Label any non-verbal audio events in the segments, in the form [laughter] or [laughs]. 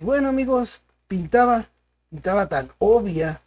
Bueno, amigos, pintaba, pintaba tan obvia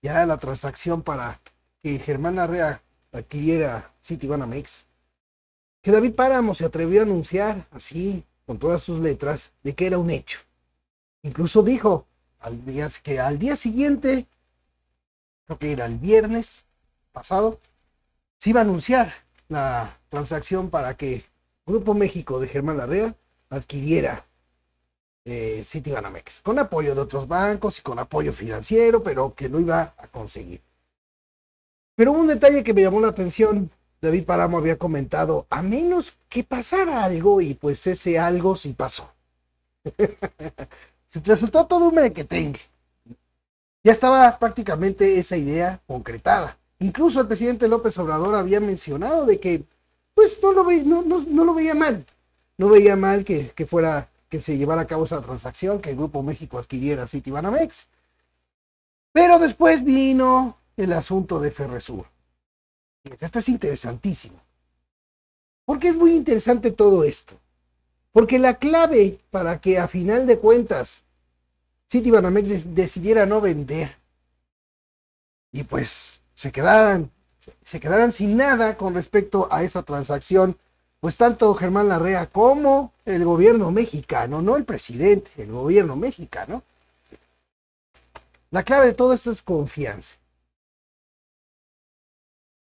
ya la transacción para que Germán Arrea adquiriera Citibanamex, que David Páramo se atrevió a anunciar así, con todas sus letras, de que era un hecho. Incluso dijo que al día siguiente, creo que era el viernes pasado, se iba a anunciar la transacción para que Grupo México de Germán Larrea adquiriera eh, Citibanamex, con apoyo de otros bancos y con apoyo financiero, pero que no iba a conseguir. Pero un detalle que me llamó la atención, David Paramo había comentado, a menos que pasara algo, y pues ese algo sí pasó. [laughs] Se Resultó todo un tenga Ya estaba prácticamente esa idea concretada. Incluso el presidente López Obrador había mencionado de que, pues no lo, no, lo veía mal. No veía mal que, que fuera que se llevara a cabo esa transacción, que el Grupo México adquiriera Citibanamex. Pero después vino el asunto de Ferresur. Esto es interesantísimo. Porque es muy interesante todo esto. Porque la clave para que a final de cuentas Citibanamex decidiera no vender y pues se quedaran, se quedaran sin nada con respecto a esa transacción pues tanto Germán Larrea como el gobierno mexicano, no el presidente, el gobierno mexicano. La clave de todo esto es confianza.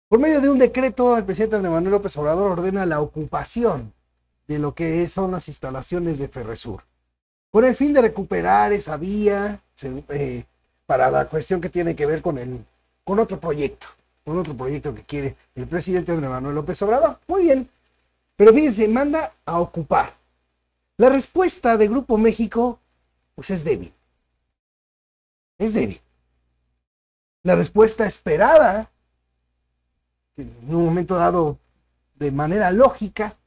Por medio de un decreto, el presidente Andrés Manuel López Obrador ordena la ocupación de lo que son las instalaciones de Ferresur, con el fin de recuperar esa vía eh, para la cuestión que tiene que ver con, el, con otro proyecto, con otro proyecto que quiere el presidente Andrés Manuel López Obrador. Muy bien, pero fíjense, manda a ocupar. La respuesta de Grupo México, pues es débil. Es débil. La respuesta esperada, en un momento dado de manera lógica,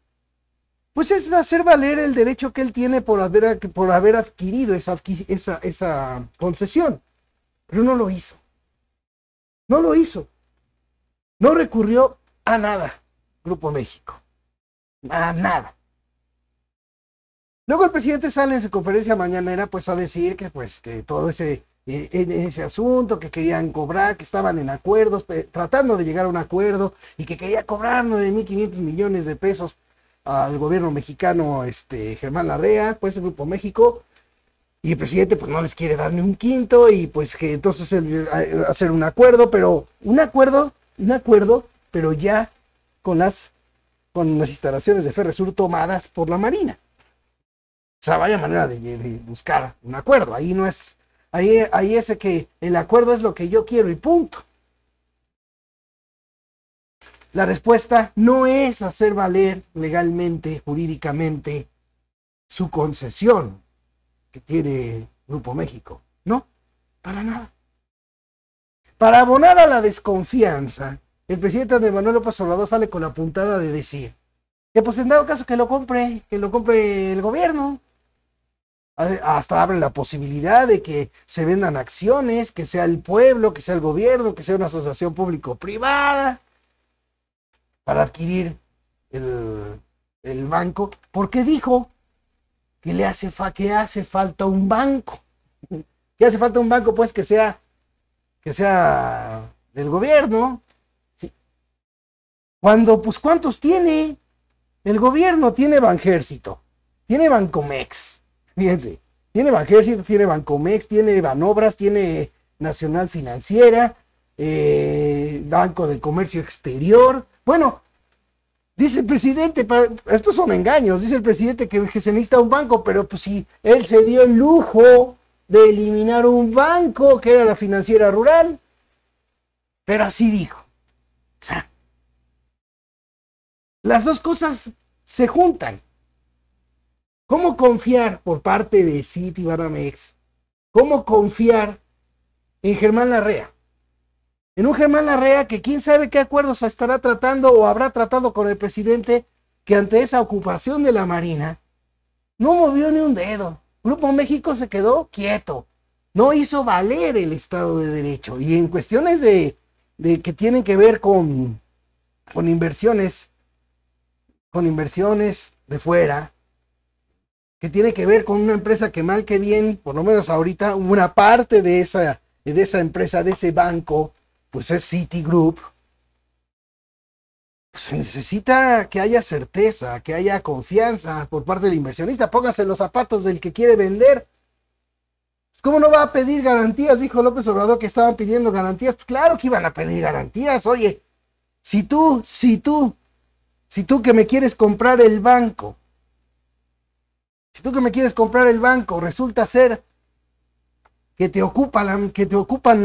pues es hacer valer el derecho que él tiene por haber, adquirido esa concesión. Pero no lo hizo. No lo hizo. No recurrió a nada, Grupo México. A nada. Luego el presidente sale en su conferencia mañanera pues a decir que pues que todo ese, eh, ese asunto, que querían cobrar, que estaban en acuerdos, tratando de llegar a un acuerdo y que quería cobrar 9.500 millones de pesos al gobierno mexicano este, Germán Larrea, pues el Grupo México. Y el presidente pues no les quiere dar ni un quinto y pues que entonces eh, hacer un acuerdo, pero un acuerdo, un acuerdo, pero ya con las con las instalaciones de Ferresur tomadas por la Marina. O sea, vaya manera de, buscar un acuerdo. Ahí no es, ahí, ahí es que el acuerdo es lo que yo quiero y punto. La respuesta no es hacer valer legalmente, jurídicamente, su concesión que tiene Grupo México. No, para nada. Para abonar a la desconfianza el presidente de Manuel López Obrador sale con la puntada de decir que pues en dado caso que lo compre, que lo compre el gobierno. Hasta abre la posibilidad de que se vendan acciones, que sea el pueblo, que sea el gobierno, que sea una asociación público-privada para adquirir el, banco, porque dijo que le hace, que hace falta un banco. [laughs] que hace falta un banco, pues que sea, que sea del gobierno, cuando, pues, ¿cuántos tiene? El gobierno tiene Banjército, tiene Bancomex, fíjense, tiene Banjército, tiene Bancomex, tiene Banobras, tiene Nacional Financiera, eh, Banco del Comercio Exterior. Bueno, dice el presidente, estos son engaños, dice el presidente que, que se necesita un banco, pero pues si él se dio el lujo de eliminar un banco que era la financiera rural, pero así dijo. O sea, las dos cosas se juntan. ¿Cómo confiar por parte de City Baramex? ¿Cómo confiar en Germán Larrea? En un Germán Larrea que quién sabe qué acuerdos estará tratando o habrá tratado con el presidente que ante esa ocupación de la Marina no movió ni un dedo. Grupo México se quedó quieto. No hizo valer el Estado de Derecho. Y en cuestiones de, que tienen que ver con inversiones con inversiones de fuera, que tiene que ver con una empresa que mal que bien, por lo menos ahorita, una parte de esa, de esa empresa, de ese banco, pues es Citigroup. Pues se necesita que haya certeza, que haya confianza por parte del inversionista. Pónganse los zapatos del que quiere vender. Pues, ¿Cómo no va a pedir garantías? Dijo López Obrador que estaban pidiendo garantías. Pues claro que iban a pedir garantías. Oye, si tú, si tú si tú que me quieres comprar el banco, si tú que me quieres comprar el banco, resulta ser que te ocupa que te ocupan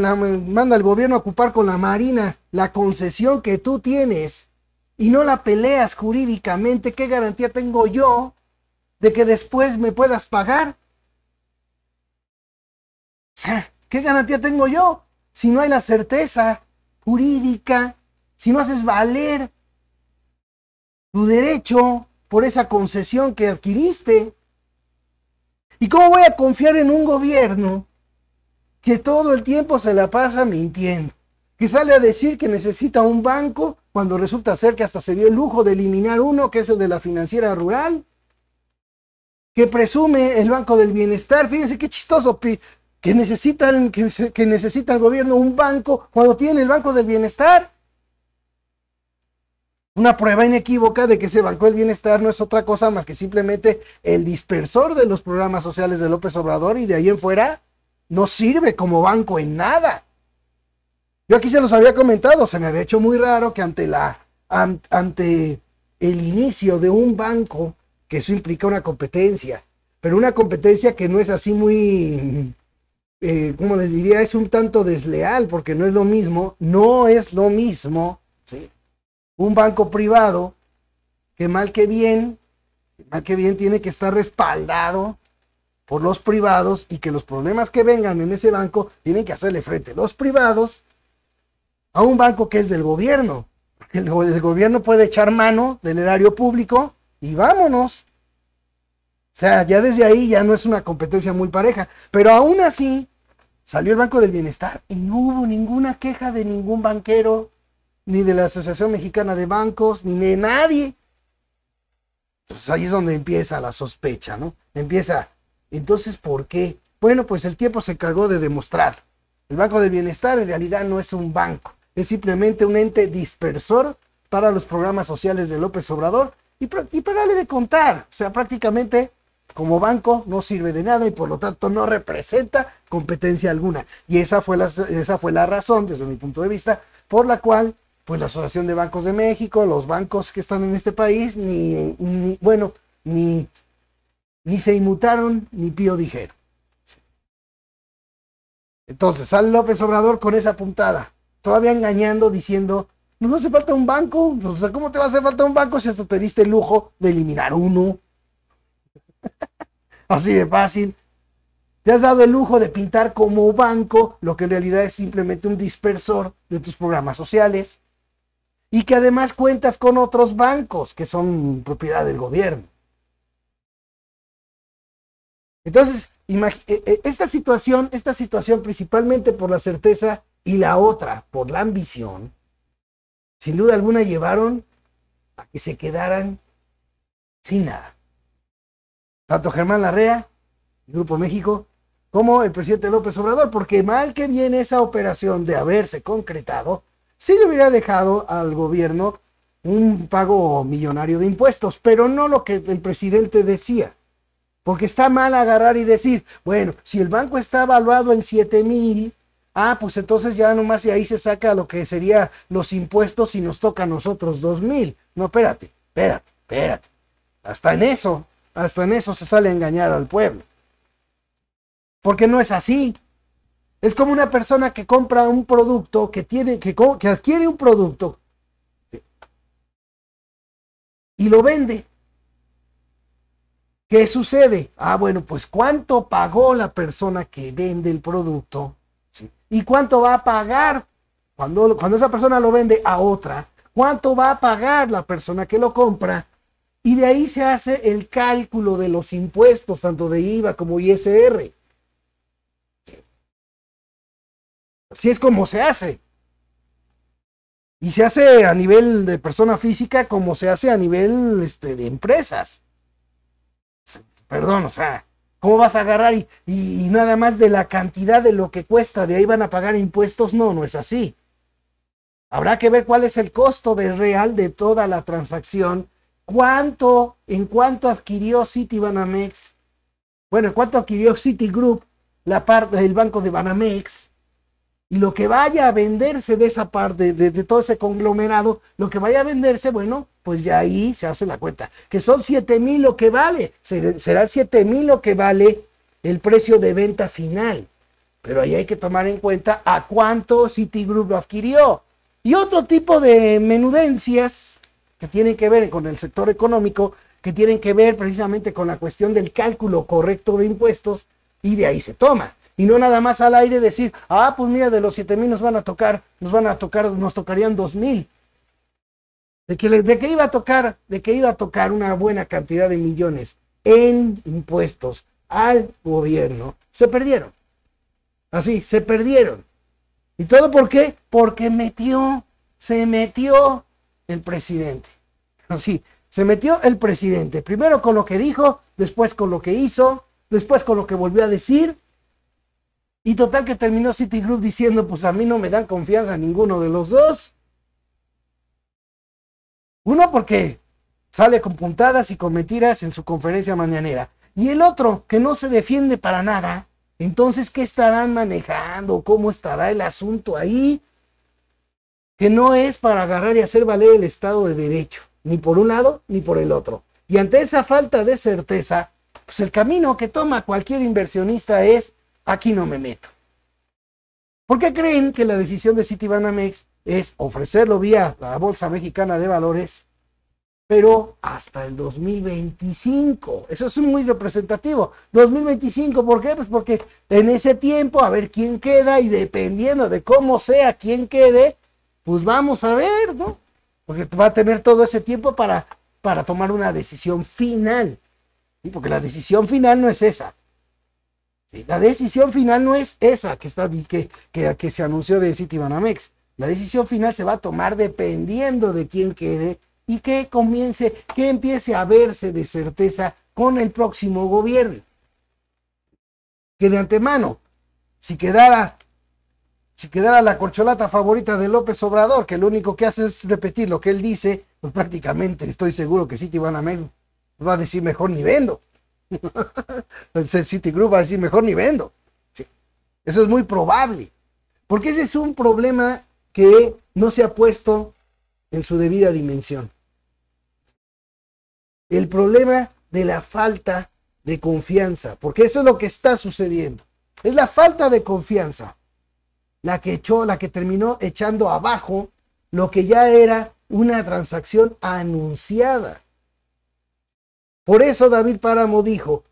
manda el gobierno a ocupar con la marina la concesión que tú tienes y no la peleas jurídicamente, ¿qué garantía tengo yo de que después me puedas pagar? O sea, ¿qué garantía tengo yo si no hay la certeza jurídica, si no haces valer tu derecho por esa concesión que adquiriste. ¿Y cómo voy a confiar en un gobierno que todo el tiempo se la pasa mintiendo? Que sale a decir que necesita un banco cuando resulta ser que hasta se dio el lujo de eliminar uno, que es el de la financiera rural, que presume el Banco del Bienestar. Fíjense qué chistoso, que necesitan, que, necesita el gobierno un banco cuando tiene el Banco del Bienestar una prueba inequívoca de que ese Banco del Bienestar no es otra cosa más que simplemente el dispersor de los programas sociales de López Obrador y de ahí en fuera no sirve como banco en nada. Yo aquí se los había comentado, se me había hecho muy raro que ante, la, ante el inicio de un banco, que eso implica una competencia, pero una competencia que no es así muy, eh, como les diría, es un tanto desleal, porque no es lo mismo, no es lo mismo un banco privado que mal que bien, mal que bien tiene que estar respaldado por los privados y que los problemas que vengan en ese banco tienen que hacerle frente los privados a un banco que es del gobierno. [laughs] El, el gobierno puede echar mano del erario público y vámonos. O sea, ya desde ahí ya no es una competencia muy pareja. Pero aún así, salió el Banco del Bienestar y no hubo ninguna queja de ningún banquero ni de la Asociación Mexicana de Bancos, ni de nadie. Entonces pues ahí es donde empieza la sospecha, ¿no? Empieza, entonces, ¿por qué? Bueno, pues el tiempo se encargó de demostrar. El Banco del Bienestar en realidad no es un banco, es simplemente un ente dispersor para los programas sociales de López Obrador y, y parale de contar. O sea, prácticamente como banco no sirve de nada y por lo tanto no representa competencia alguna. Y esa fue esa fue la razón, desde mi punto de vista, por la cual pues la Asociación de Bancos de México, los bancos que están en este país, ni, bueno, ni, ni se inmutaron, ni pío dijeron. Entonces, sale López Obrador con esa puntada, todavía engañando, diciendo, pues, no hace falta un banco, pues, o sea, ¿cómo te va a hacer falta un banco si hasta te diste el lujo de eliminar uno? [laughs] Así de fácil. Te has dado el lujo de pintar como banco lo que en realidad es simplemente un dispersor de tus programas sociales y que además cuentas con otros bancos que son propiedad del gobierno. Entonces, e, e, esta situación, esta situación principalmente por la certeza y la otra por la ambición, sin duda alguna llevaron a que se quedaran sin nada. Tanto Germán Larrea, el Grupo México, como el presidente López Obrador, porque mal que viene esa operación de haberse concretado, sí le hubiera dejado al gobierno un pago millonario de impuestos, pero no lo que el presidente decía. Porque está mal agarrar y decir, bueno, si el banco está evaluado en 7 mil, ah, pues entonces ya nomás y ahí se saca lo que serían los impuestos y nos toca a nosotros 2 mil. No, espérate, espérate, espérate. Hasta en eso, hasta en eso se sale a engañar al pueblo. Porque no es así. Es como una persona que compra un producto, que, tiene, que, adquiere un producto y lo vende. ¿Qué sucede? Ah, bueno, pues cuánto pagó la persona que vende el producto y cuánto va a pagar cuando, cuando esa persona lo vende a otra, cuánto va a pagar la persona que lo compra. Y de ahí se hace el cálculo de los impuestos, tanto de IVA como ISR. Así es como se hace. Y se hace a nivel de persona física como se hace a nivel este, de empresas. Perdón, o sea, ¿cómo vas a agarrar y, nada más de la cantidad de lo que cuesta, de ahí van a pagar impuestos? No, no es así. Habrá que ver cuál es el costo real de toda la transacción, cuánto, en cuánto adquirió City Banamex, bueno, en cuánto adquirió Citigroup, la parte del banco de Banamex, y lo que vaya a venderse de esa parte, de, todo ese conglomerado, lo que vaya a venderse, bueno, pues ya ahí se hace la cuenta. Que son 7 mil lo que vale. Será 7 mil lo que vale el precio de venta final. Pero ahí hay que tomar en cuenta a cuánto Citigroup lo adquirió. Y otro tipo de menudencias que tienen que ver con el sector económico, que tienen que ver precisamente con la cuestión del cálculo correcto de impuestos, y de ahí se toma y no nada más al aire decir, ah, pues mira, de los mil nos van a tocar, nos van a tocar, nos tocarían 2000. De que, de que iba a tocar, de que iba a tocar una buena cantidad de millones en impuestos al gobierno, se perdieron. Así, se perdieron. ¿Y todo por qué? Porque metió, se metió el presidente. Así, se metió el presidente. Primero con lo que dijo, después con lo que hizo, después con lo que volvió a decir y total que terminó Citigroup diciendo, pues a mí no me dan confianza ninguno de los dos. Uno porque sale con puntadas y con mentiras en su conferencia mañanera. Y el otro que no se defiende para nada. Entonces, ¿qué estarán manejando? ¿Cómo estará el asunto ahí? Que no es para agarrar y hacer valer el Estado de Derecho, ni por un lado ni por el otro. Y ante esa falta de certeza, pues el camino que toma cualquier inversionista es aquí no me meto. ¿Por qué creen que la decisión de Citibanamex es ofrecerlo vía la Bolsa Mexicana de Valores, pero hasta el 2025? Eso es muy representativo. 2025, ¿por qué? Pues porque en ese tiempo, a ver quién queda y dependiendo de cómo sea quién quede, pues vamos a ver, ¿no? Porque va a tener todo ese tiempo para, para tomar una decisión final. Porque la decisión final no es esa. La decisión final no es esa que, está, que, que, que se anunció de Citibanamex. La decisión final se va a tomar dependiendo de quién quede y que comience, que empiece a verse de certeza con el próximo gobierno. Que de antemano, si quedara, si quedara la corcholata favorita de López Obrador, que lo único que hace es repetir lo que él dice, pues prácticamente estoy seguro que Citibanamex va a decir mejor ni vendo. Entonces [laughs] Citigroup va a decir, mejor ni vendo. Eso es muy probable. Porque ese es un problema que no se ha puesto en su debida dimensión. El problema de la falta de confianza, porque eso es lo que está sucediendo. Es la falta de confianza la que echó, la que terminó echando abajo lo que ya era una transacción anunciada. Por eso David Páramo dijo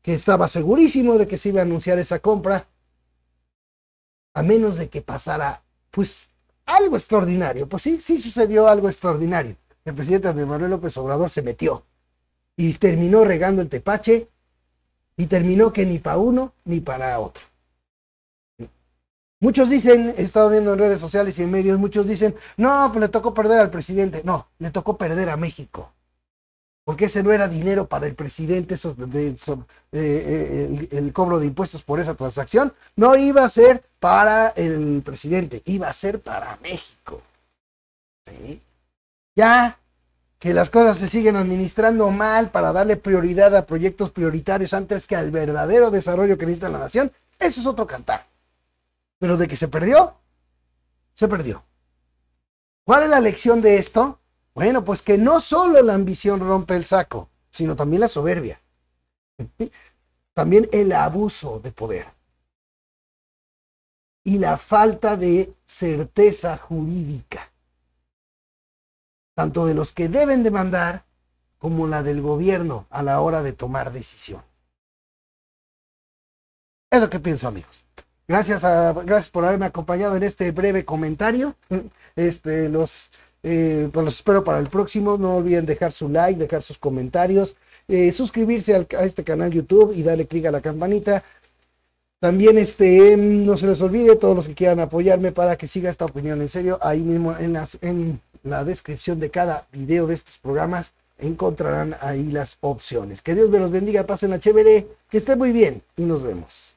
que estaba segurísimo de que se iba a anunciar esa compra, a menos de que pasara, pues, algo extraordinario. Pues sí, sí sucedió algo extraordinario. El presidente Andrés Manuel López Obrador se metió y terminó regando el tepache y terminó que ni para uno ni para otro. Muchos dicen, he estado viendo en redes sociales y en medios, muchos dicen, no, pues le tocó perder al presidente. No, le tocó perder a México porque ese no era dinero para el presidente, eh, eh, el, cobro de impuestos por esa transacción, no iba a ser para el presidente, iba a ser para México. Ya que las cosas se siguen administrando mal para darle prioridad a proyectos prioritarios antes que al verdadero desarrollo que necesita la nación, eso es otro cantar. Pero de que se perdió, se perdió. ¿Cuál es la lección de esto? Bueno, pues que no solo la ambición rompe el saco, sino también la soberbia. [laughs] también el abuso de poder. Y la falta de certeza jurídica. Tanto de los que deben demandar como la del gobierno a la hora de tomar decisión. Es lo que pienso, amigos. Gracias, a, gracias por haberme acompañado en este breve comentario. [laughs] Este, los eh, pues los espero para el próximo. No olviden dejar su like, dejar sus comentarios, eh, suscribirse a este canal YouTube y darle clic a la campanita. También este, em, no se les olvide, todos los que quieran apoyarme para que siga esta opinión en serio, ahí mismo en, en la descripción de cada video de estos programas encontrarán ahí las opciones. Que Dios me los bendiga, pasen la chévere, que estén muy bien y nos vemos.